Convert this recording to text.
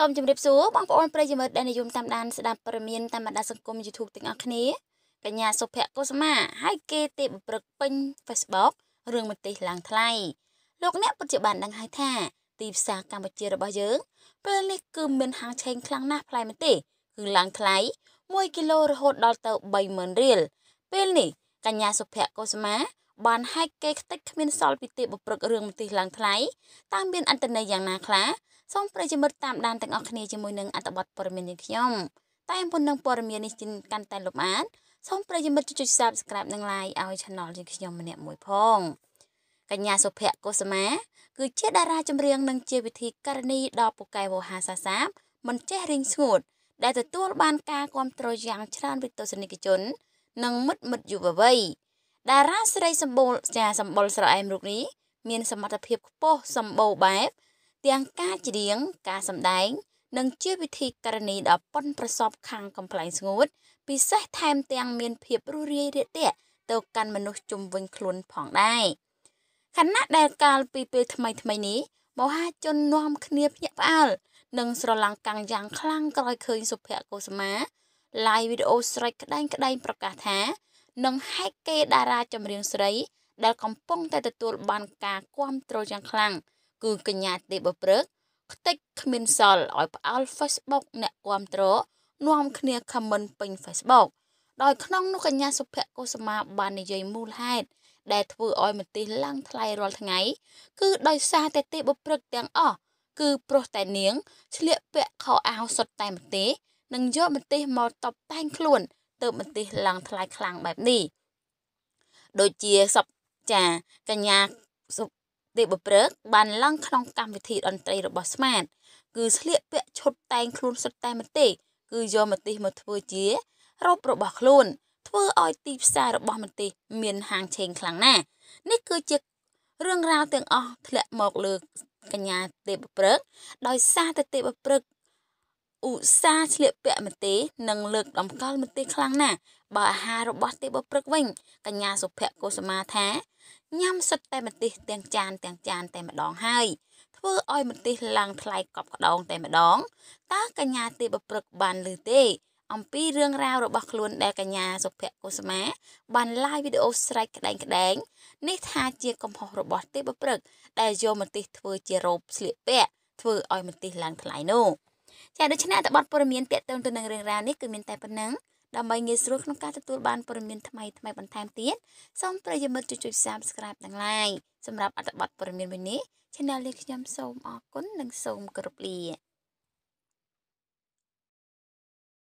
សូមជម្រាបសួរបងប្អូនប្រិយមិត្តដែលនិយមតាមដានស្ដាប់ព័ត៌មានតាមបណ្ដាសង្គម YouTube ទាំងអស់គ្នាកញ្ញាសុភ័ក្រកុសមាហើយគេទេបព្រឹកពេញ Facebook រឿងមតិឡើងថ្លៃលោកអ្នកពិតជាបានដឹងហើយថាទីផ្សារកម្ពុជារបស់យើងពេលនេះគឺមានហាងឆេងខ្លាំងណាស់ផ្លែមតិគឺឡើងថ្លៃ1គីឡូរហូតដល់ទៅ30000រៀលពេលនេះកញ្ញាសុភ័ក្រកុសមាបានហែកគេខ្ទេចគ្មានសល់ពីទេបព្រឹករឿងមតិឡើងថ្លៃតើមានអន្តន័យយ៉ាងណាខ្លះសូមប្រិយមិត្តតាមដានទាំងអស់គ្នាជាមួយនឹងអត្ថបទព័ត៌មាននេះខ្ញុំតែមុននឹងព័ត៌មាននេះកាន់តែលម្អិតសូមប្រិយមិត្តចុច Subscribe និង Like ឲ្យ Channel យើងខ្ញុំម្នាក់មួយផងកញ្ញាសុភ័ក្រកុសមា គឺជាតារាចម្រៀងនិងជាវិធីករនីដ៏ពូកែវោហាសាសាបមិនចេះរីងស្ងួត ដែលទទួលបានការគ្រប់គ្រងយ៉ាង ច្រើនពីទស្សនិកជននិងមិត្តមិត្តយុវវ័យតារាស្រីសម្បូរចាសម្បុរស្រអែមរូបនេះមានសមត្ថភាពខ្ពស់សម្បូរបែបទាំងការច្រៀងការសម្ដែង និងជាវិធីករណីដ៏ប៉ុនប្រសពខាងកំ pl ែងស្ងួតពិសេសថែមទាំងមានភាពរស់រាយរាក់ទាក់ទៅកាន់មនុស្សជំនវិញខ្លួនផងដែរខណៈដែលកាលពីពេលថ្មីថ្មីនេះមហាជននាំគ្នាភ្ញាក់ផ្អើលនិងស្រឡាំងកាំងយ៉ាងខ្លាំងក្រោយឃើញសុភ័ក្រកុសមាឡាយវីដេអូស្រែកក្តែងក្តែងប្រកាសថានឹងហែកគេតារាចម្រៀងស្រី ដែល កំពុងតែទទួលបានការគាំទ្រយ៉ាងខ្លាំង។គឺកញ្ញាទេបព្រឹកខ្ទេចគ្មានសល់ឲ្យផ្អើល Facebook អ្នកគ្រប់ត្រនាំគ្នា comment ពេញ Facebook ដោយក្នុងនោះកញ្ញាសុភ័ក្រកុសមាបាននិយាយមូលហេតុដែលធ្វើឲ្យមន្ទីរឡើងថ្លៃរាល់ថ្ងៃគឺដោយសារតែទេបព្រឹកទាំងអស់គឺប្រុសតែនាងឆ្លៀកពាក់ខោអាវសុទ្ធតែមន្ទីរនិងយកមន្ទីរមកតបតែងខ្លួនទើបមន្ទីរឡើងថ្លៃខ្លាំងបែបនេះដូចជាសពចាកញ្ញាទេបព្រឹកបានឡើងក្នុងកម្មវិធីតន្ត្រីរបស់ស្មាតគឺស្លៀកពាក់ឈុតតែងខ្លួនសុទ្ធតែមតិគឺយកមតិមកធ្វើជារូបរបស់ខ្លួន ធ្វើឲ្យទីផ្សាររបស់មតិមានហាងឆេងខ្លាំងណាស់នេះគឺជារឿងរ៉ាវទាំងអស់ធ្លាក់មកលើកញ្ញាទេពព្រឹកដោយសារតែទេពព្រឹកឧស្សាហ៍ឆ្លៀកពាក់មន្ទេនិងលើកដំកល់មន្ទេខ្លាំងណាស់បើអាហាររបស់ទេបុព្រឹកវិញកញ្ញា សុភ័ក្រកុសមាថាញ៉ាំសិតតែម្ទេសទាំងចាន ទាំងចាន តែម្ដងហើយធ្វើឲ្យម្ទេសឡើងថ្លៃកប់ក្ដងតែម្ដងតើកញ្ញាទេបព្រឹក បានឬទេ អំពីរឿងរ៉ាវរបស់ខ្លួនដែលកញ្ញាសុភ័ក្រកុសមាបានឡាយវីដេអូស្រែកក្តែងក្តែង នេះថាជាកំហុសរបស់ទេបព្រឹកដែលយកម្ទេសធ្វើជារ៉ូបស្លៀកពាក់ធ្វើឲ្យម្ទេសឡើងថ្លៃនោះចាដូច្នេះអត្ថបទព័ត៌មានតកតឹងទៅនឹងរឿងរ៉ាវនេះគឺមានតែប៉ុណ្ណឹងដើម្បីងាយស្រួលក្នុងការទទួលបានព័ត៌មានថ្មីថ្មីបន្ថែមទៀតសូមប្រិយមិត្តជួយ Subscribe និង Like សម្រាប់អត្ថបទព័ត៌មានមួយនេះ Channel នេះខ្ញុំសូមអរគុណនិងសូមគោរពលា